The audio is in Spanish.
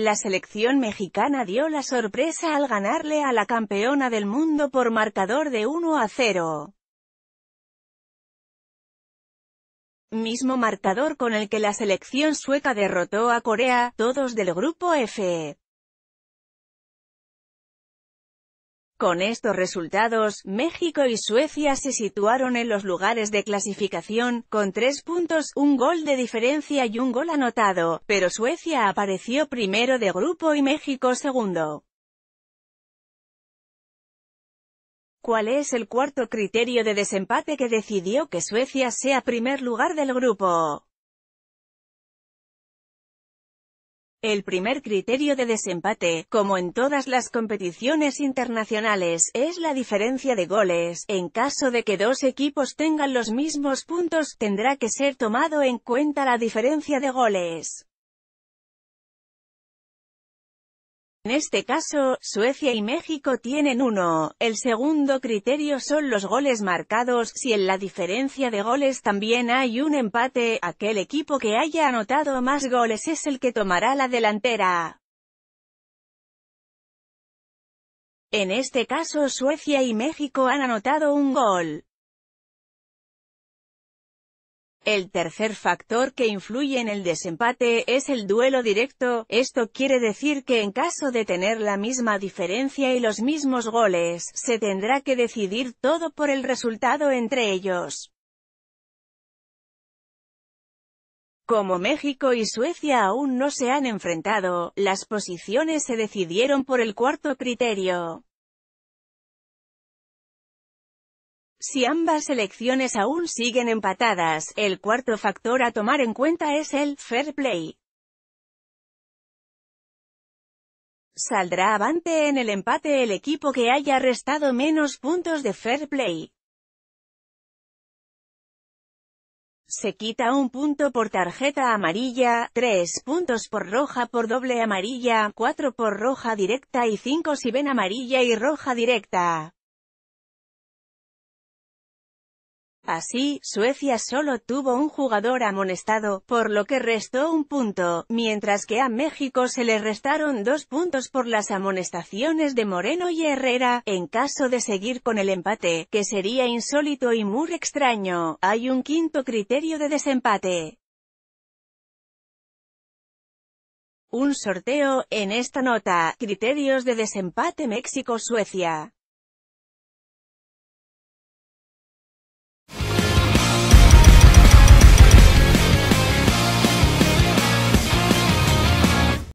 La selección mexicana dio la sorpresa al ganarle a la campeona del mundo por marcador de 1 a 0. mismo marcador con el que la selección sueca derrotó a Corea, todos del grupo F. Con estos resultados, México y Suecia se situaron en los lugares de clasificación, con tres puntos, un gol de diferencia y un gol anotado, pero Suecia apareció primero de grupo y México segundo. ¿Cuál es el cuarto criterio de desempate que decidió que Suecia sea primer lugar del grupo? El primer criterio de desempate, como en todas las competiciones internacionales, es la diferencia de goles. En caso de que dos equipos tengan los mismos puntos, tendrá que ser tomado en cuenta la diferencia de goles. En este caso, Suecia y México tienen uno. El segundo criterio son los goles marcados, si en la diferencia de goles también hay un empate, aquel equipo que haya anotado más goles es el que tomará la delantera. En este caso Suecia y México han anotado un gol. El tercer factor que influye en el desempate es el duelo directo, esto quiere decir que en caso de tener la misma diferencia y los mismos goles, se tendrá que decidir todo por el resultado entre ellos. Como México y Suecia aún no se han enfrentado, las posiciones se decidieron por el cuarto criterio. Si ambas elecciones aún siguen empatadas, el cuarto factor a tomar en cuenta es el fair play. Saldrá avante en el empate el equipo que haya restado menos puntos de fair play. Se quita un punto por tarjeta amarilla, tres puntos por roja por doble amarilla, cuatro por roja directa y cinco si ven amarilla y roja directa. Así, Suecia solo tuvo un jugador amonestado, por lo que restó un punto, mientras que a México se le restaron dos puntos por las amonestaciones de Moreno y Herrera, en caso de seguir con el empate, que sería insólito y muy extraño, hay un quinto criterio de desempate. Un sorteo, en esta nota, criterios de desempate México-Suecia.